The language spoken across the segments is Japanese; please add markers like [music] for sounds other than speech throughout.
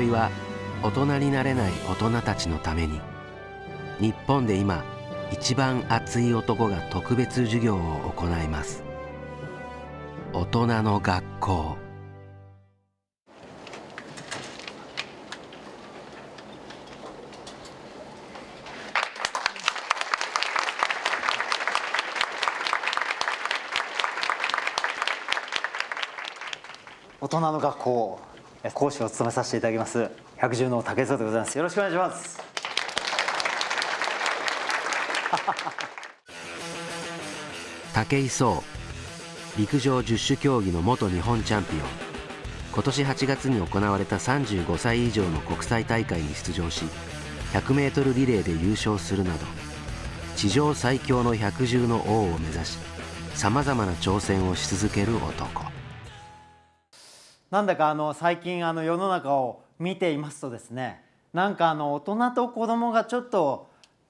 宵は大人になれない大人たちのために日本で今一番熱い男が特別授業を行います大人の学校大人の学校講師を務めさせていただきます百獣の竹澤でございますよろしくお願いします [laughs] 武井壮陸上十種競技の元日本チャンピオン今年8月に行われた35歳以上の国際大会に出場し 100m リレーで優勝するなど地上最強の百獣の王を目指しさまざまな挑戦をし続ける男なんだかあの最近あの世の中を見ていますとですねなんかあの大人と子供がちょっと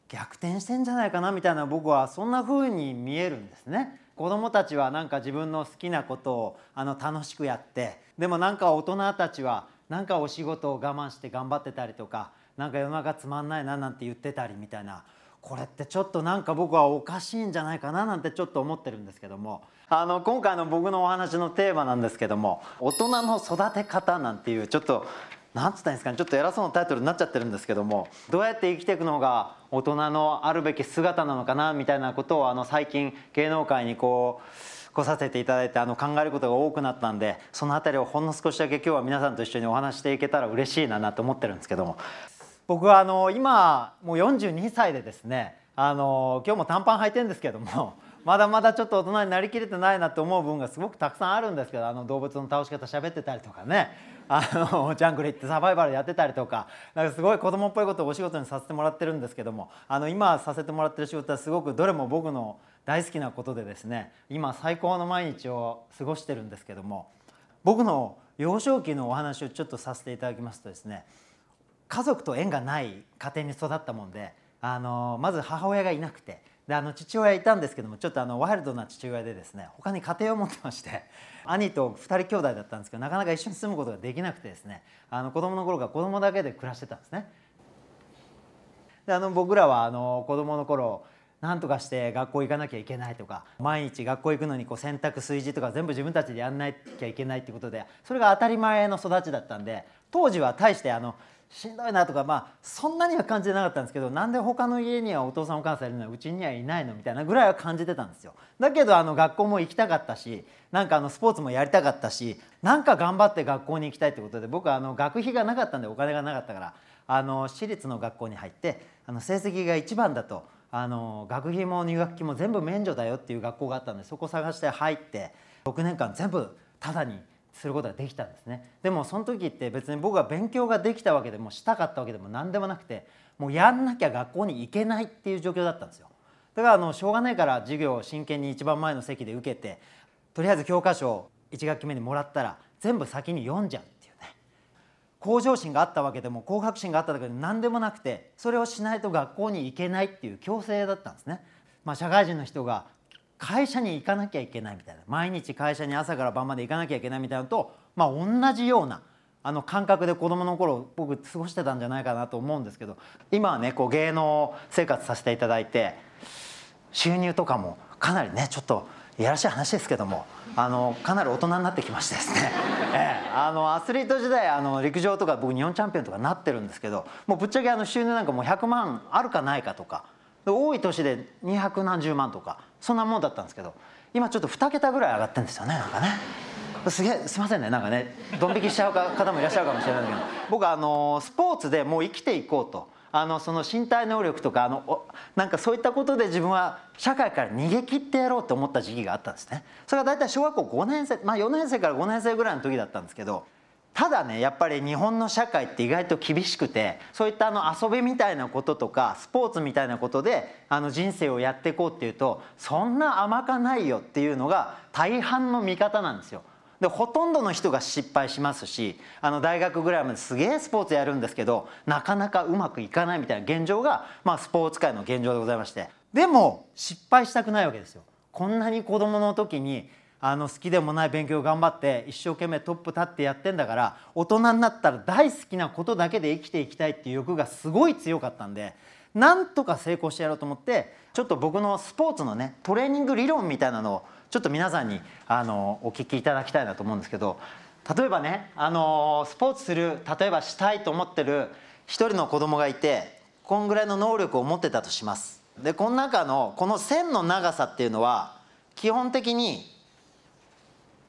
逆転してんじゃないかなみたいな僕はそんな風に見えるんですね。子供たちはなんか自分の好きなことをあの楽しくやってでもなんか大人たちはなんかお仕事を我慢して頑張ってたりとかなんか世の中つまんないななんて言ってたりみたいなこれってちょっとなんか僕はおかしいんじゃないかななんてちょっと思ってるんですけどもあの今回の僕のお話のテーマなんですけども大人の育て方なんていうちょっとなんつったんですかねちょっと偉そうなタイトルになっちゃってるんですけどもどうやって生きていくのが大人のあるべき姿なのかなみたいなことをあの最近芸能界にこう来させていただいてあの考えることが多くなったんでその辺りをほんの少しだけ今日は皆さんと一緒にお話していけたら嬉しいななと思ってるんですけども僕はあの今もう42歳でですねあの今日も短パン履いてるんですけどもまだまだちょっと大人になりきれてないなって思う分がすごくたくさんあるんですけどあの動物の倒し方喋ってたりとかね [laughs] あのジャングル行ってサバイバルやってたりとかなんかすごい子供っぽいことをお仕事にさせてもらってるんですけどもあの今させてもらってる仕事はすごくどれも僕の大好きなことでですね今最高の毎日を過ごしてるんですけども僕の幼少期のお話をちょっとさせていただきますとですね家族と縁がない家庭に育ったもんであのまず母親がいなくてであの父親いたんですけどもちょっとあのワイルドな父親でですね他に家庭を持ってまして [laughs] 兄と2人兄弟だったんですけどなかなか一緒に住むことができなくてですねあの子供の頃から子供だけで暮らしてたんですね。であの僕らはあの子供の頃なんとかして学校行かなきゃいけないとか毎日学校行くのにこう洗濯炊事とか全部自分たちでやんなきゃいけないってことでそれが当たり前の育ちだったんで当時は大してあのしんどいなとかまあそんなには感じてなかったんですけどなんで他の家にはお父さんお母さんいるのうちにはいないのみたいなぐらいは感じてたんですよだけどあの学校も行きたかったしなんかあのスポーツもやりたかったしなんか頑張って学校に行きたいってことで僕はあの学費がなかったんでお金がなかったからあの私立の学校に入ってあの成績が一番だとあの学費も入学金も全部免除だよっていう学校があったんでそこ探して入って6年間全部ただにすることができたんですねでもその時って別に僕は勉強ができたわけでもしたかったわけでも何でもなくてもうやんなきゃ学校に行けないっていう状況だったんですよだからあのしょうがないから授業を真剣に一番前の席で受けてとりあえず教科書を1学期目にもらったら全部先に読んじゃうっていうね向上心があったわけでも向学心があったわけでも何でもなくてそれをしないと学校に行けないっていう強制だったんですね。まあ、社会人の人が会社に行かなきゃいけないみたいな毎日会社に朝から晩まで行かなきゃいけないみたいなのと、まあ、同じようなあの感覚で子どもの頃僕過ごしてたんじゃないかなと思うんですけど今はねこう芸能生活させていただいて収入とかもかなりねちょっといやらしい話ですけどもあのかなり大人になってきましてですね、[laughs] ええ、あのアスリート時代あの陸上とか僕日本チャンピオンとかなってるんですけどもうぶっちゃけあの収入なんかもう100万あるかないかとか多い年で2百何十万とかそんなもんだったんですけど今ちょっと2桁ぐらい上がってんですよねなんかねすげえすいませんねなんかねドン引きしちゃう方もいらっしゃるかもしれないけど僕あのスポーツでもう生きていこうとあのその身体能力とかあのなんかそういったことで自分は社会から逃げ切ってやろうと思った時期があったんですねそれが大体小学校5年生まあ4年生から5年生ぐらいの時だったんですけどただねやっぱり日本の社会って意外と厳しくてそういったあの遊びみたいなこととかスポーツみたいなことであの人生をやっていこうっていうとそんな甘かないよっていうのが大半の見方なんですよ。でほとんどの人が失敗しますしあの大学ぐらいまですげえスポーツやるんですけどなかなかうまくいかないみたいな現状が、まあ、スポーツ界の現状でございましてでも失敗したくないわけですよ。こんなに子供の時にあの好きでもない勉強頑張って一生懸命トップ立ってやってんだから大人になったら大好きなことだけで生きていきたいっていう欲がすごい強かったんでなんとか成功してやろうと思ってちょっと僕のスポーツのねトレーニング理論みたいなのをちょっと皆さんにあのお聞きいただきたいなと思うんですけど例えばねあのスポーツする例えばしたいと思ってる一人の子供がいてこんぐらいの能力を持ってたとします。でこの中のこの線の長さっていうのは基本的に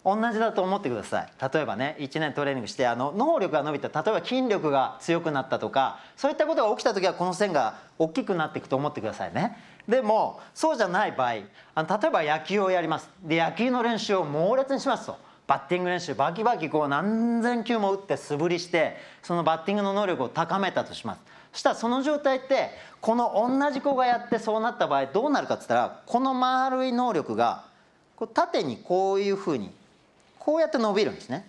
同じだと思ってください例えばね1年トレーニングしてあの能力が伸びた例えば筋力が強くなったとかそういったことが起きた時はこの線が大きくなっていくと思ってくださいねでもそうじゃない場合あの例えば野球をやりますで野球の練習を猛烈にしますとバッティング練習バキバキこう何千球も打って素振りしてそのバッティングの能力を高めたとしますそしたらその状態ってこの同じ子がやってそうなった場合どうなるかっつったらこの丸い能力がこう縦にこういうふうにこうやって伸びるんですね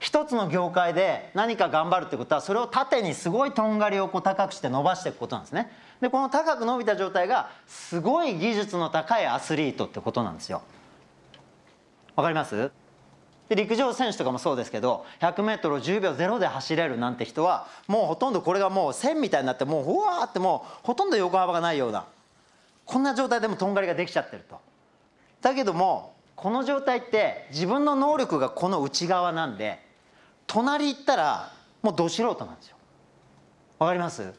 一つの業界で何か頑張るってことはそれを縦にすごいとんがりをこう高くして伸ばしていくことなんですねでこの高く伸びた状態がすごい技術の高いアスリートってことなんですよわかりますで陸上選手とかもそうですけど 100m を10秒0で走れるなんて人はもうほとんどこれがもう線みたいになってもううわーってもうほとんど横幅がないようなこんな状態でもとんがりができちゃってるとだけどもこの状態って自分の能力がこの内側なんで隣行ったらもうど素人なんですよわかります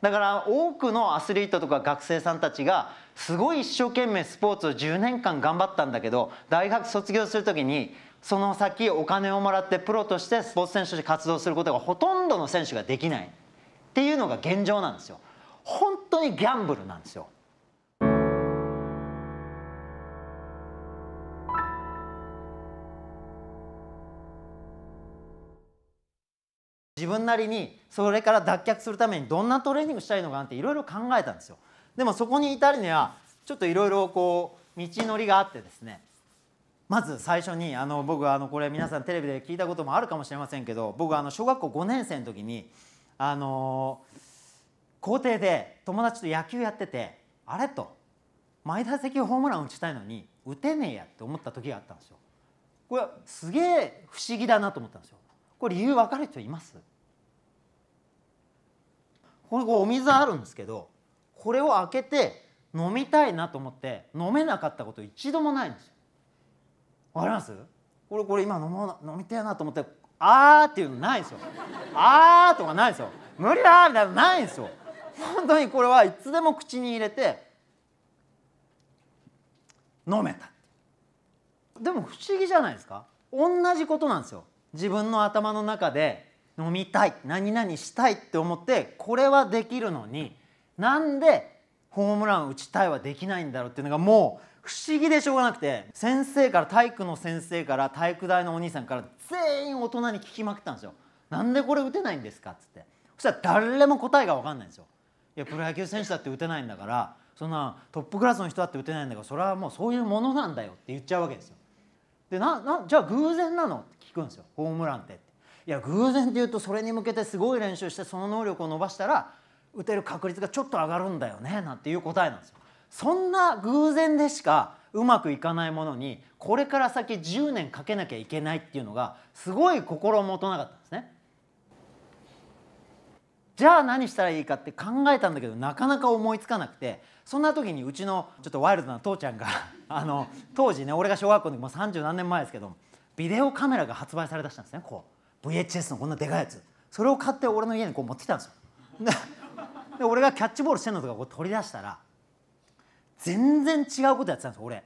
だから多くのアスリートとか学生さんたちがすごい一生懸命スポーツを10年間頑張ったんだけど大学卒業する時にその先お金をもらってプロとしてスポーツ選手として活動することがほとんどの選手ができないっていうのが現状なんですよ。本当にギャンブルなんですよ自分なりにそれから脱却するためにどんなトレーニングしたいのかなんていろいろ考えたんですよでもそこに至るにはちょっといろいろこう道のりがあってですねまず最初にあの僕はあのこれ皆さんテレビで聞いたこともあるかもしれませんけど僕はあの小学校5年生の時にあの校庭で友達と野球やっててあれと前打席ホームラン打ちたいのに打てねえやって思った時があったんですよ。これすげえ不思議だなと思ったんですよ。これ理由分かる人いますこれお水あるんですけどこれを開けて飲みたいなと思って飲めなかったこと一度もないんですよ。わかりますこれこれ今飲もう飲みたいなと思って「あー」っていうのないんですよ。あーとかないんですよ。無理だみたいなないんですよ。本当にこれはいつでも口に入れて飲めたでも不思議じゃないですか同じことなんですよ自分の頭の中で飲みたい何々したいって思ってこれはできるのになんでホームラン打ちたいはできないんだろうっていうのがもう不思議でしょうがなくて先生から体育の先生から体育大のお兄さんから全員大人に聞きまくったんですよ。なんでこれ打てないんですかっつってそしたら誰も答えが分かんないんですよ。いやプロ野球選手だって打てないんだからそんなトップクラスの人だって打てないんだからそれはもうそういうものなんだよって言っちゃうわけですよ。でななじゃあ偶然なのって聞くんですよホームランっていや偶然っていうとそれに向けてすごい練習してその能力を伸ばしたら打てる確率がちょっと上がるんだよねなんていう答えなんですよ。そんな偶然でしかうまくいかないものにこれから先10年かけなきゃいけないっていうのがすごい心もとなかったんですね。じゃあ何したらいいかって考えたんだけどなかなか思いつかなくてそんな時にうちのちょっとワイルドな父ちゃんが [laughs] あの当時ね俺が小学校の時もう三十何年前ですけどビデオカメラが発売されだしたんですねこう VHS のこんなでかいやつそれを買って俺の家にこう持ってきたんですよ。で俺がキャッチボールしてんのとかこう取り出したら全然違うことやってたんです俺。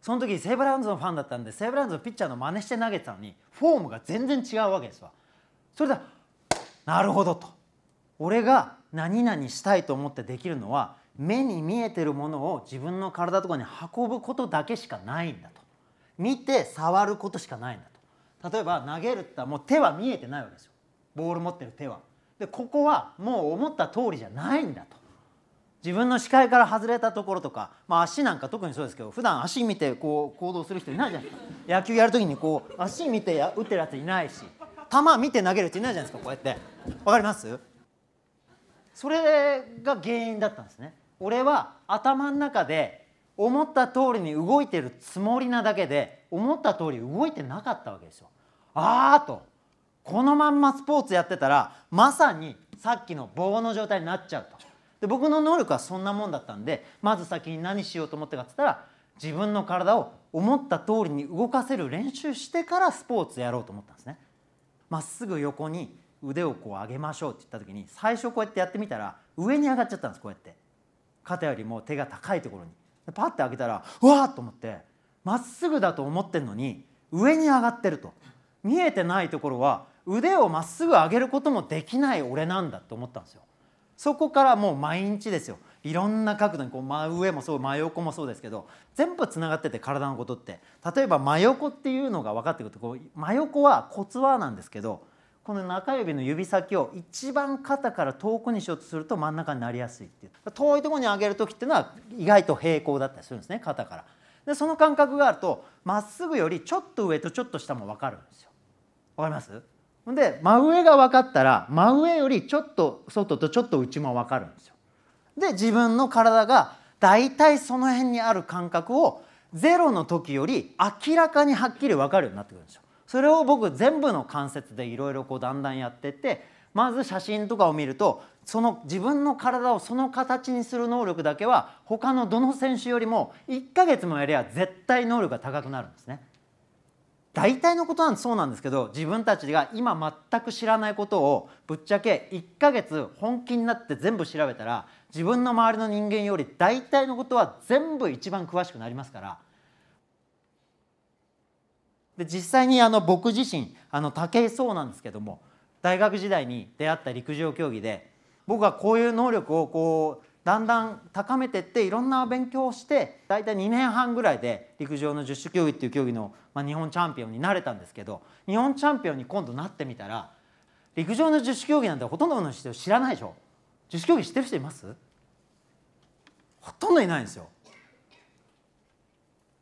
その時西武ラウンズのファンだったんで西武ラウンズのピッチャーの真似して投げてたのにフォームが全然違うわけですわ。それでなるほどと俺が何々したいと思ってできるのは目に見えてるものを自分の体とかに運ぶことだけしかないんだと見て触ることしかないんだと例えば投げるってったらもう手は見えてないわけですよボール持ってる手はでここはもう思った通りじゃないんだと自分の視界から外れたところとか、まあ、足なんか特にそうですけど普段足見てこう行動する人いないじゃないですか野球やる時にこう足見て打ってるやついないし球見て投げる人いないじゃないですかこうやって分かりますそれが原因だったんですね俺は頭の中で思った通りに動いてるつもりなだけで思った通り動いてなかったわけですよああとこのまんまスポーツやってたらまさにさっきの棒の状態になっちゃうとで僕の能力はそんなもんだったんでまず先に何しようと思ってかっ言ったら自分の体を思った通りに動かせる練習してからスポーツやろうと思ったんですねまっすぐ横に腕をこう上げましょうって言った時に最初こうやってやってみたら上に上がっちゃったんですこうやって肩よりも手が高いところにパッて上げたらうわっと思ってまっすぐだと思ってんのに上に上がってると見えてないところは腕をまっすぐ上げることもできない俺なんだと思ったんですよそこからもう毎日ですよいろんな角度にこう真上もそう真横もそうですけど全部つながってて体のことって例えば真横っていうのが分かってくるとこう真横はコツはなんですけどこの中指の指先を一番肩から遠くにしようとすると真ん中になりやすいっていう遠いところに上げる時っていうのは意外と平行だったりするんですね肩からでその感覚があるとまっすぐよりちょっと上とちょっと下も分かるんですよ分かりますで真上が分かったら真上よりちょっと外とちょっと内も分かるんですよで自分の体が大体その辺にある感覚をゼロの時より明らかにはっきり分かるようになってくるんですよそれを僕全部の関節でいろいろだんだんやってってまず写真とかを見るとその自分の体をその形にする能力だけは他のどの選手よりも1ヶ月もやりゃ絶対能力が高くなるんですね。大体のことなんてそうなんですけど自分たちが今全く知らないことをぶっちゃけ1ヶ月本気になって全部調べたら自分の周りの人間より大体のことは全部一番詳しくなりますからで実際にあの僕自身あの武井壮なんですけども大学時代に出会った陸上競技で僕はこういう能力をこうだんだん高めてっていろんな勉強をして大体2年半ぐらいで陸上の十種競技っていう競技の、まあ、日本チャンピオンになれたんですけど日本チャンピオンに今度なってみたら陸上の十種競技なんてほとんどの人知らないでしょ十種競技知ってる人いますほとんどいないんですよ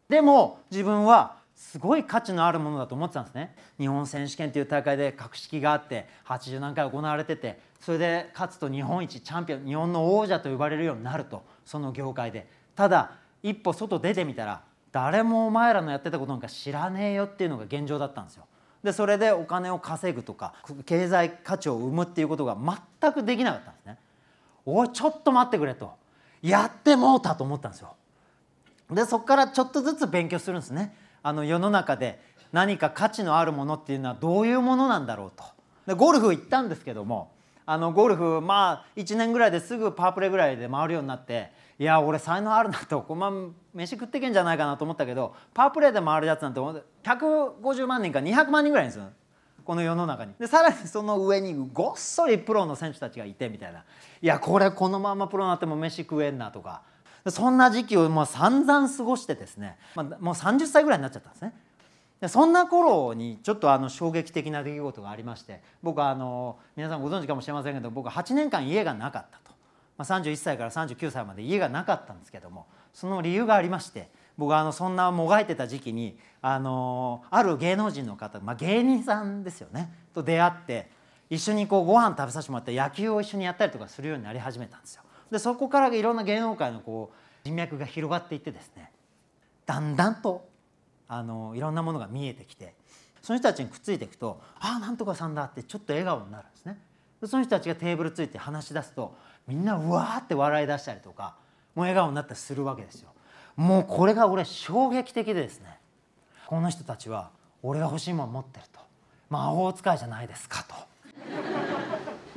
でも自分はすごい価値のあるものだと思ってたんですね日本選手権という大会で格式があって80何回行われててそれで勝つと日本一チャンピオン日本の王者と呼ばれるようになるとその業界でただ一歩外出てみたら誰もお前らのやってたことなんか知らねえよっていうのが現状だったんですよでそれでお金を稼ぐとか経済価値を生むっていうことが全くできなかったんですねおいちょっと待ってくれとやってもうたと思ったんですよでそこからちょっとずつ勉強するんですねあの世の中で何か価値のあるものっていうのはどういうものなんだろうとでゴルフ行ったんですけどもあのゴルフまあ1年ぐらいですぐパープレぐらいで回るようになっていや俺才能あるなとこま飯食ってけんじゃないかなと思ったけどパープレーで回るやつなんて150万人か200万人ぐらいですよこの世の中にでさらにその上にごっそりプロの選手たちがいてみたいないやこれこのままプロになっても飯食えんなとかそんな時期をもう散々過ごしてですね、まあ、もう30歳ぐらいになっちゃったんですね。でそんな頃にちょっとあの衝撃的な出来事がありまして僕はあの皆さんご存知かもしれませんけど僕は8年間家がなかったと、まあ、31歳から39歳まで家がなかったんですけどもその理由がありまして僕はあのそんなもがいてた時期にあのある芸能人の方、まあ、芸人さんですよねと出会って一緒にこうご飯食べさせてもらって野球を一緒にやったりとかするようになり始めたんですよ。でそこからいろんな芸能界のこう人脈が広がっていってですねだんだんとあのいろんなものが見えてきてその人たちにくっついていくと「ああなんとかさんだ」ってちょっと笑顔になるんですね。でその人たちがテーブルついて話し出すとみんなうわーって笑い出したりとかもう笑顔になったりするわけですよ。もうこれが俺衝撃的でですねこの人たちは俺が欲しいもの持ってると魔法使いじゃないですかと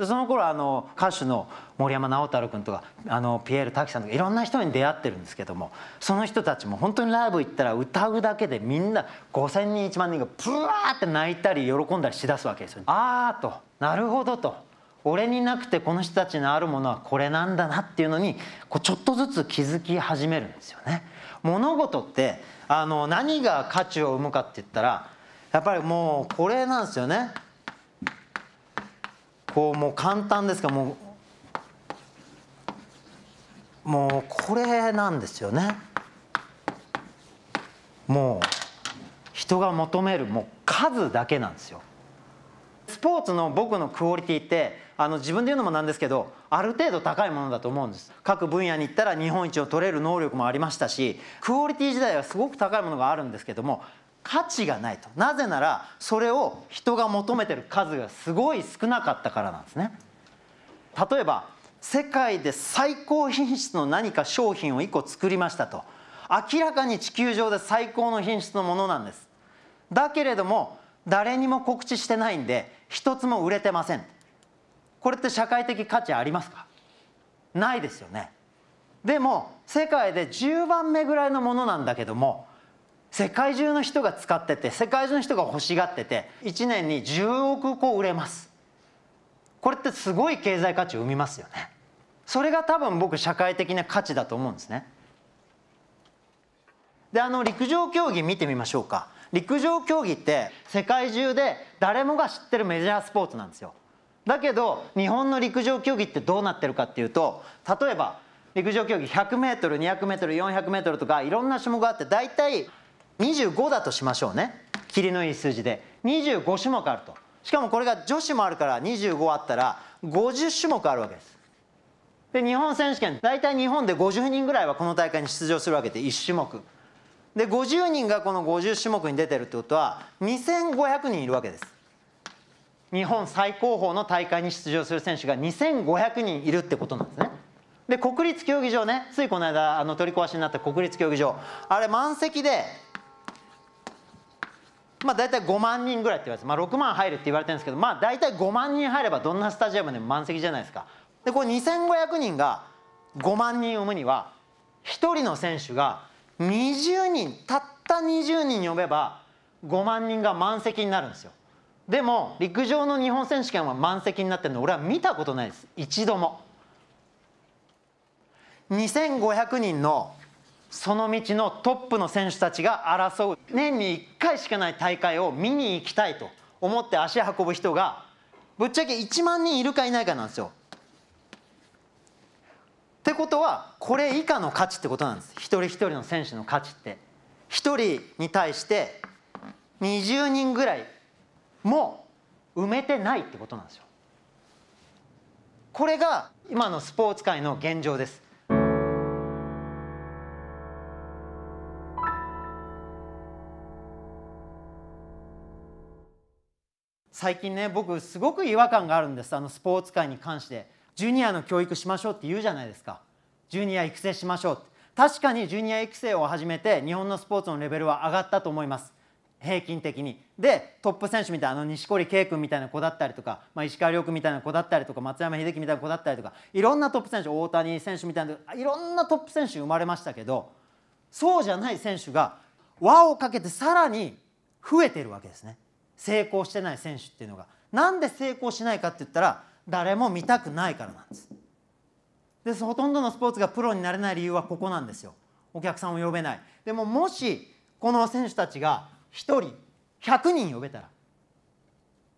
その頃あの歌手の森山直太朗君とかあのピエール瀧さんとかいろんな人に出会ってるんですけどもその人たちも本当にライブ行ったら歌うだけでみんな5,000人1万人がプワーって泣いたり喜んだりしだすわけですよ。ああとなるほどと俺になくてこの人たちのあるものはこれなんだなっていうのにこうちょっとずつ気づき始めるんですよね。物事ってあの何が価値を生むかって言ったらやっぱりもうこれなんですよね。こうもう簡単ですがもうもうこれなんですよねもう人が求めるもう数だけなんですよスポーツの僕のクオリティってあの自分で言うのもなんですけどある程度高いものだと思うんです各分野に行ったら日本一を取れる能力もありましたしクオリティ自体はすごく高いものがあるんですけども価値がないとなぜならそれを人が求めてる数がすごい少なかったからなんですね例えば世界で最高品質の何か商品を1個作りましたと明らかに地球上で最高の品質のものなんですだけれども誰にも告知してないんで一つも売れてませんこれって社会的価値ありますかないですよねでも世界で10番目ぐらいのものなんだけども世界中の人が使ってて世界中の人が欲しがってて1年に10億個売れますこれってすごい経済価値を生みますよねそれが多分僕社会的な価値だと思うんですねであの陸上競技見てみましょうか陸上競技って世界中で誰もが知ってるメジャースポーツなんですよだけど日本の陸上競技ってどうなってるかっていうと例えば陸上競技 100m200m400m とかいろんな種目があって大体25だとしましょうね切りのいい数字で25種目あるとしかもこれが女子もあるから25あったら50種目あるわけですで日本選手権大体日本で50人ぐらいはこの大会に出場するわけで1種目で50人がこの50種目に出てるってことは2500人いるわけです日本最高峰の大会に出場する選手が2500人いるってことなんですねで国立競技場ねついこの間あの取り壊しになった国立競技場あれ満席でまあ、大体5万人ぐらいって言われて、まあ、6万入るって言われてるんですけど、まあ、大体5万人入ればどんなスタジアムでも満席じゃないですかでこれ2500人が5万人を生むには1人の選手が20人たった20人呼べば5万人が満席になるんですよでも陸上の日本選手権は満席になってるの俺は見たことないです一度も2500人のその道のトップの選手たちが争う年に1回しかない大会を見に行きたいと思って足運ぶ人がぶっちゃけ1万人いるかいないかなんですよ。ってことはこれ以下の価値ってことなんです一人一人の選手の価値って。1人に対して20人ぐらいも埋めてないってことなんですよ。これが今のスポーツ界の現状です。最近ね僕すごく違和感があるんですあのスポーツ界に関してジュニアの教育しましょうって言うじゃないですかジュニア育成しましょうって確かにジュニア育成を始めて日本のスポーツのレベルは上がったと思います平均的にでトップ選手みたいなあの錦織圭君みたいな子だったりとか、まあ、石川遼君みたいな子だったりとか松山英樹みたいな子だったりとかいろんなトップ選手大谷選手みたいないろんなトップ選手生まれましたけどそうじゃない選手が輪をかけてさらに増えてるわけですね成功してない選手っていうのがなんで成功しないかって言ったら誰も見たくないからなんですでほとんどのスポーツがプロになれない理由はここなんですよお客さんを呼べないでももしこの選手たちが1人100人呼べたら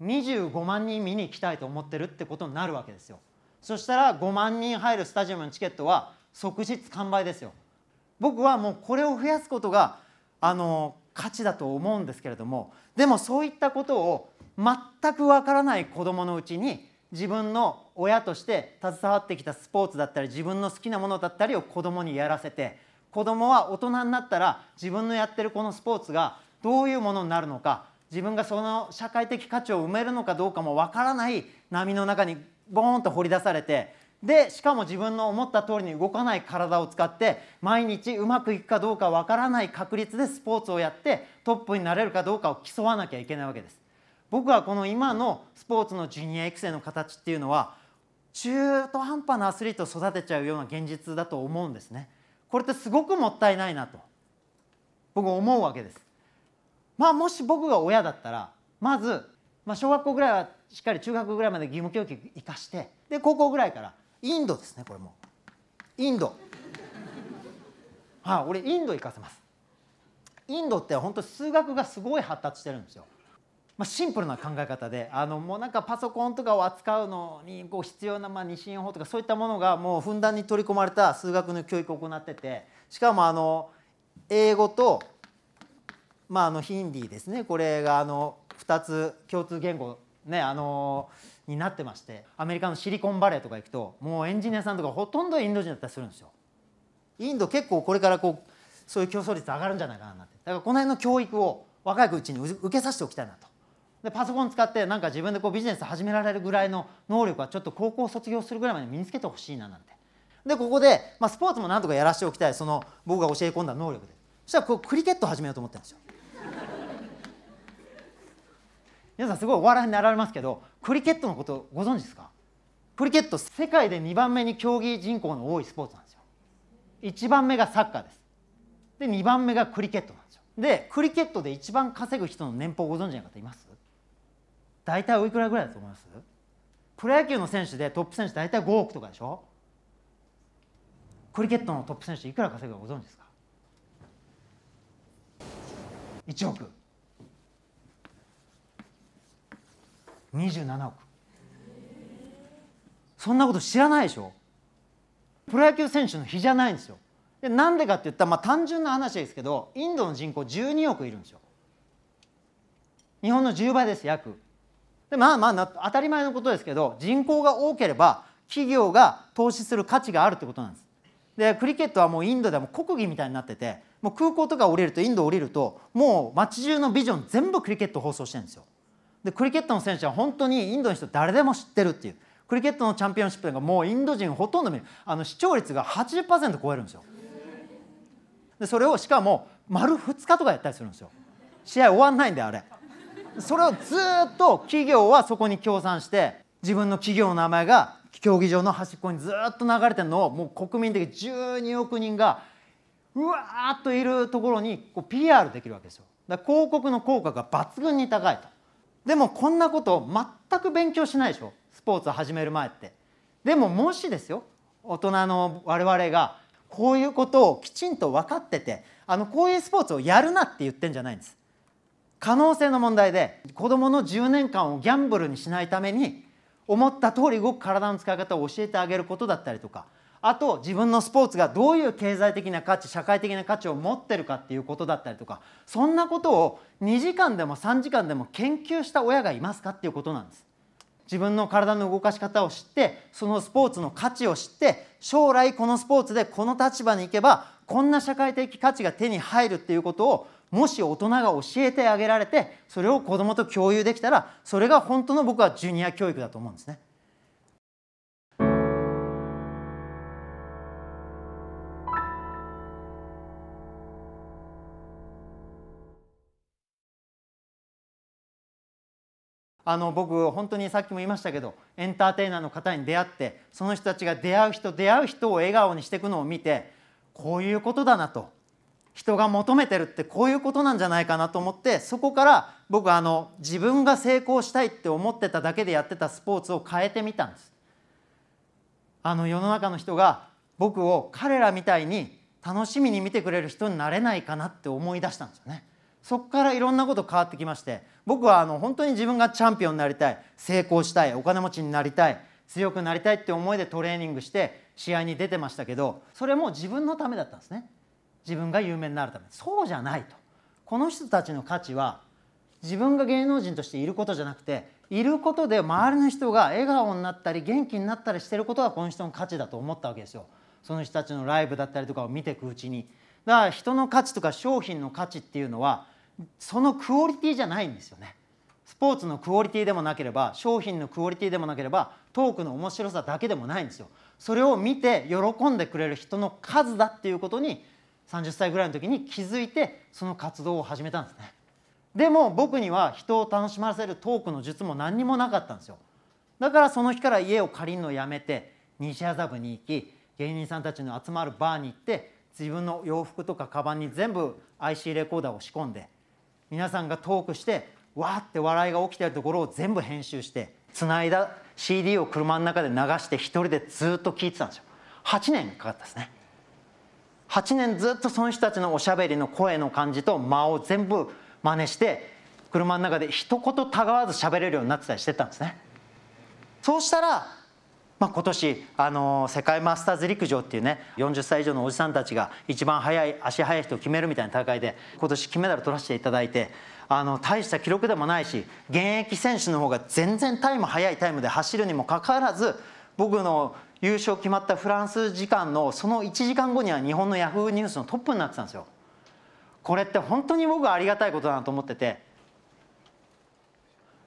25万人見に行きたいと思ってるってことになるわけですよそしたら5万人入るスタジアムのチケットは即日完売ですよ僕はもうこれを増やすことがあの価値だと思うんですけれどもでもそういったことを全くわからない子どものうちに自分の親として携わってきたスポーツだったり自分の好きなものだったりを子どもにやらせて子どもは大人になったら自分のやってるこのスポーツがどういうものになるのか自分がその社会的価値を埋めるのかどうかもわからない波の中にボーンと掘り出されてでしかも自分の思った通りに動かない体を使って毎日うまくいくかどうかわからない確率でスポーツをやってトップになれるかどうかを競わなきゃいけないわけです僕はこの今のスポーツのジュニア育成の形っていうのは中途半端なアスリートを育てちゃうような現実だと思うんですねこれってすごくもったいないなと僕思うわけですまあもし僕が親だったらまず、まあ、小学校ぐらいはしっかり中学ぐらいまで義務教育生かしてで高校ぐらいからインドですねこれもインドはあ俺インド行かせますインドって本当数学がすごい発達してるんですよ、まあ、シンプルな考え方であのもうなんかパソコンとかを扱うのにこう必要なまあ二進法とかそういったものがもうふんだんに取り込まれた数学の教育を行っててしかもあの英語と、まあ、あのヒンディーですねこれがあの2つ共通言語ねあのになってましてアメリカのシリコンバレーとか行くともうエンジニアさんとかほとんどインド人だったりするんですよ。インド結構これからこうそういう競争率上がるんじゃないかなってだからこの辺の教育を若いうちに受けさせておきたいなとでパソコン使ってなんか自分でこうビジネス始められるぐらいの能力はちょっと高校卒業するぐらいまで身につけてほしいななんてでここで、まあ、スポーツもなんとかやらしておきたいその僕が教え込んだ能力でそしたらこうクリケット始めようと思ってるんですよ皆さんすごいお笑いになられますけどクリケットのことご存知ですかクリケット世界で2番目に競技人口の多いスポーツなんですよ1番目がサッカーですで2番目がクリケットなんですよでクリケットで一番稼ぐ人の年俸ご存知の方います大体おいくらぐらいだと思いますプロ野球の選手でトップ選手大体5億とかでしょクリケットのトップ選手いくら稼ぐかご存知ですか1億27億そんなこと知らないでしょプロ野球選手の比じゃないんですよでなんでかって言ったら、まあ、単純な話ですけどインドの人口12億いるんですよ日本の10倍です約でまあまあ当たり前のことですけど人口が多ければ企業が投資する価値があるってことなんですでクリケットはもうインドでも国技みたいになっててもう空港とか降りるとインド降りるともう街中のビジョン全部クリケット放送してるんですよでクリケットの選手は本当にインドの人誰でも知ってるっていうクリケットのチャンピオンシップがもうインド人ほとんど見るあの視聴率が80%超えるんですよでそれをしかも丸2日とかやったりするんですよ試合終わんないんであれそれをずっと企業はそこに協賛して自分の企業の名前が競技場の端っこにずっと流れてるのをもう国民的12億人がうわーっといるところにこう PR できるわけですよだから広告の効果が抜群に高いとでもこんなこと全く勉強しないでしょスポーツを始める前ってでももしですよ大人の我々がこういうことをきちんと分かっててあのこういうスポーツをやるなって言ってんじゃないんです可能性の問題で子どもの10年間をギャンブルにしないために思った通り動く体の使い方を教えてあげることだったりとかあと自分のスポーツがどういう経済的な価値社会的な価値を持ってるかっていうことだったりとかそんなことを2時間でも3時間でも研究した親がいますかっていうことなんです。自分の体の動かし方を知ってそのスポーツの価値を知って将来このスポーツでこの立場に行けばこんな社会的価値が手に入るっていうことをもし大人が教えてあげられてそれを子どもと共有できたらそれが本当の僕はジュニア教育だと思うんですね。あの僕本当にさっきも言いましたけどエンターテイナーの方に出会ってその人たちが出会う人出会う人を笑顔にしていくのを見てこういうことだなと人が求めてるってこういうことなんじゃないかなと思ってそこから僕あの自分が成功したいって思ってただけでやってたスポーツを変えてみたんです。あの世の中の人が僕を彼らみたいに楽しみに見てくれる人になれないかなって思い出したんですよね。そこからいろんなこと変わってきまして僕はあの本当に自分がチャンピオンになりたい成功したいお金持ちになりたい強くなりたいって思いでトレーニングして試合に出てましたけどそれも自分のためだったんですね自分が有名になるためそうじゃないとこの人たちの価値は自分が芸能人としていることじゃなくていることで周りの人が笑顔になったり元気になったりしてることがこの人の価値だと思ったわけですよその人たちのライブだったりとかを見ていくうちにだから人の価値とか商品の価値っていうのはそのクオリティじゃないんですよねスポーツのクオリティでもなければ商品のクオリティでもなければトークの面白さだけでもないんですよそれを見て喜んでくれる人の数だっていうことに30歳ぐらいの時に気づいてその活動を始めたんですねでも僕には人を楽しませるトークの術も何にもなかったんですよだからその日から家を借りるのをやめて西麻布に行き芸人さんたちの集まるバーに行って自分の洋服とかカバンに全部 IC レコーダーを仕込んで皆さんがトークしてわーって笑いが起きてるところを全部編集してつないだ CD を車の中で流して一人でずっと聴いてたんですよ8年かかったですね8年ずっとその人たちのおしゃべりの声の感じと間を全部真似して車の中で一言たがわず喋れるようになってたりしてたんですねそうしたらまあ、今年あの世界マスターズ陸上っていうね40歳以上のおじさんたちが一番速い足速い人を決めるみたいな大会で今年金メダル取らせていただいてあの大した記録でもないし現役選手の方が全然タイム速いタイムで走るにもかかわらず僕の優勝決まったフランス時間のその1時間後には日本のヤフーニュースのトップになってたんですよ。これって本当に僕はありがたいことだなと思ってて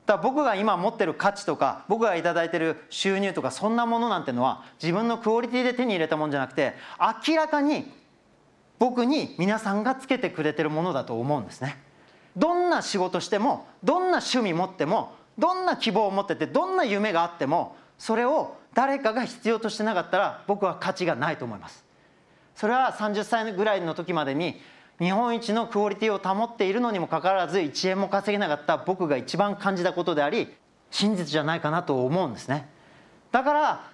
だから僕が今持ってる価値とか僕が頂いてる収入とかそんなものなんてのは自分のクオリティで手に入れたもんじゃなくて明らかに僕に皆さんがつけてくれてるものだと思うんですね。どんな仕事してもどんな趣味持ってもどんな希望を持っててどんな夢があってもそれを誰かが必要としてなかったら僕は価値がないと思います。それは30歳ぐらいの時までに日本一のクオリティを保っているのにもかかわらず1円も稼げなかった僕が一番感じたことであり真実じゃないかなと思うんですねだから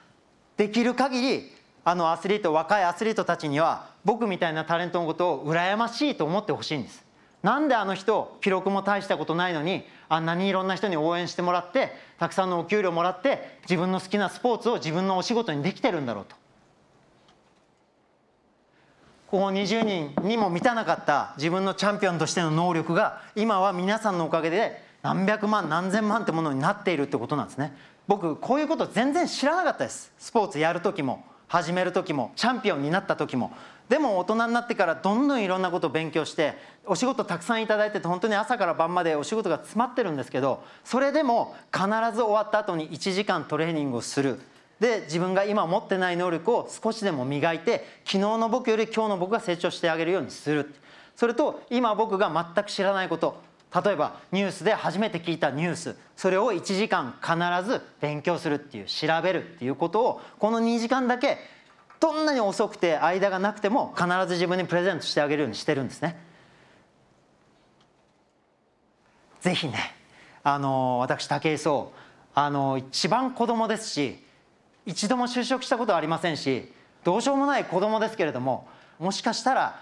できる限りあのアスリート若いアスリートたちには僕みたいなタレントのことを羨ましいと思ってほしいんですなんであの人記録も大したことないのにあんなにいろんな人に応援してもらってたくさんのお給料もらって自分の好きなスポーツを自分のお仕事にできてるんだろうとここ20人にも満たなかった自分のチャンピオンとしての能力が今は皆さんのおかげで何百万何千万ってものになっているってことなんですね僕こういうこと全然知らなかったですスポーツやる時も始める時もチャンピオンになった時もでも大人になってからどんどんいろんなことを勉強してお仕事たくさん頂いてて本当に朝から晩までお仕事が詰まってるんですけどそれでも必ず終わった後に1時間トレーニングをするで自分が今持ってない能力を少しでも磨いて昨日の僕より今日の僕が成長してあげるようにするそれと今僕が全く知らないこと例えばニュースで初めて聞いたニュースそれを1時間必ず勉強するっていう調べるっていうことをこの2時間だけどんなに遅くて間がなくても必ず自分にプレゼントしてあげるようにしてるんですね。ぜひねあの私武井壮あの一番子供ですし一度も就職したことはありませんしどうしようもない子供ですけれどももしかしたら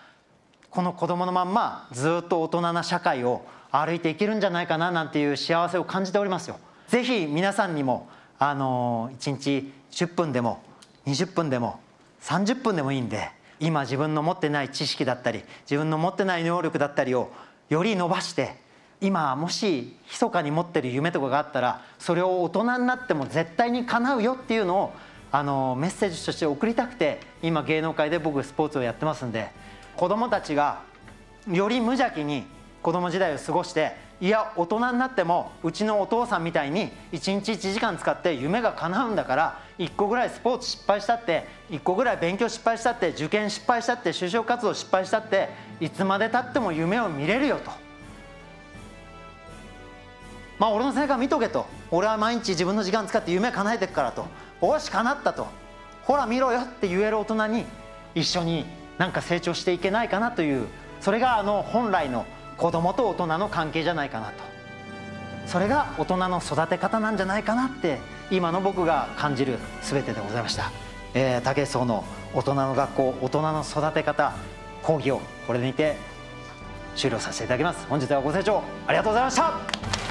この子供のまんまずっと大人な社会を歩いていけるんじゃないかななんていう幸せを感じておりますよ。ぜひ皆さんにもあの1日10分でも20分でも30分でもいいんで今自分の持ってない知識だったり自分の持ってない能力だったりをより伸ばして今もし密かに持ってる夢とかがあったらそれを大人になっても絶対に叶うよっていうのをあのメッセージとして送りたくて今芸能界で僕スポーツをやってますんで子供たちがより無邪気に子供時代を過ごしていや大人になってもうちのお父さんみたいに1日1時間使って夢が叶うんだから1個ぐらいスポーツ失敗したって1個ぐらい勉強失敗したって受験失敗したって就職活動失敗したっていつまでたっても夢を見れるよと。まあ、俺の背中見とけと俺は毎日自分の時間使って夢叶えてくからとおし叶ったとほら見ろよって言える大人に一緒になんか成長していけないかなというそれがあの本来の子供と大人の関係じゃないかなとそれが大人の育て方なんじゃないかなって今の僕が感じる全てでございました、えー、武荘の大人の学校大人の育て方講義をこれにて終了させていただきます本日はご清聴ありがとうございました